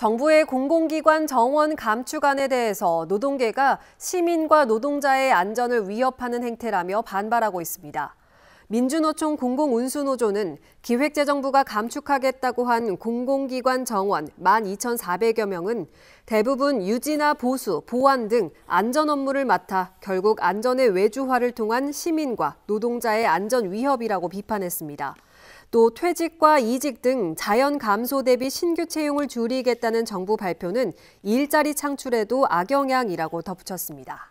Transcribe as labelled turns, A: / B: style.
A: 정부의 공공기관 정원 감축안에 대해서 노동계가 시민과 노동자의 안전을 위협하는 행태라며 반발하고 있습니다. 민주노총 공공운수노조는 기획재정부가 감축하겠다고 한 공공기관 정원 12,400여 명은 대부분 유지나 보수, 보안 등 안전 업무를 맡아 결국 안전의 외주화를 통한 시민과 노동자의 안전 위협이라고 비판했습니다. 또 퇴직과 이직 등 자연 감소 대비 신규 채용을 줄이겠다는 정부 발표는 일자리 창출에도 악영향이라고 덧붙였습니다.